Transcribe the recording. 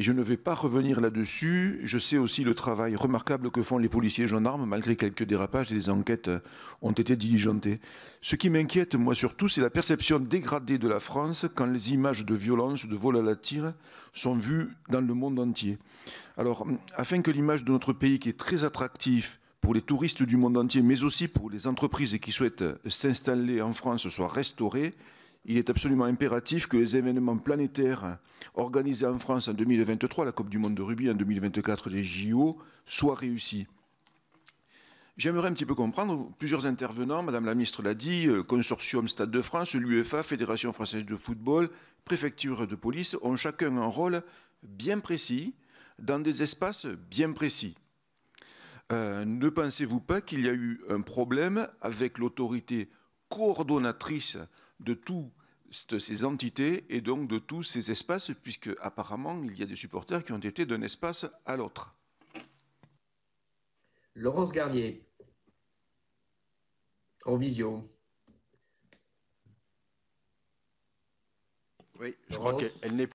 Je ne vais pas revenir là-dessus. Je sais aussi le travail remarquable que font les policiers et gendarmes, malgré quelques dérapages, des enquêtes euh, ont été diligentées. Ce qui m'inquiète, moi surtout, c'est la perception dégradée de la France quand les images de violence, de vol à la tire, sont vues dans le monde entier. Alors, afin que l'image de notre pays, qui est très attractif, pour les touristes du monde entier, mais aussi pour les entreprises qui souhaitent euh, s'installer en France, soit restaurée, il est absolument impératif que les événements planétaires organisés en France en 2023, la Coupe du Monde de rugby en 2024, les JO, soient réussis. J'aimerais un petit peu comprendre, plusieurs intervenants, Madame la Ministre l'a dit, euh, Consortium Stade de France, l'UEFA, Fédération Française de Football, Préfecture de Police, ont chacun un rôle bien précis, dans des espaces bien précis. Euh, ne pensez-vous pas qu'il y a eu un problème avec l'autorité coordonnatrice de toutes ces entités et donc de tous ces espaces, puisque apparemment il y a des supporters qui ont été d'un espace à l'autre. Laurence Garnier, en visio. Oui, je crois qu'elle n'est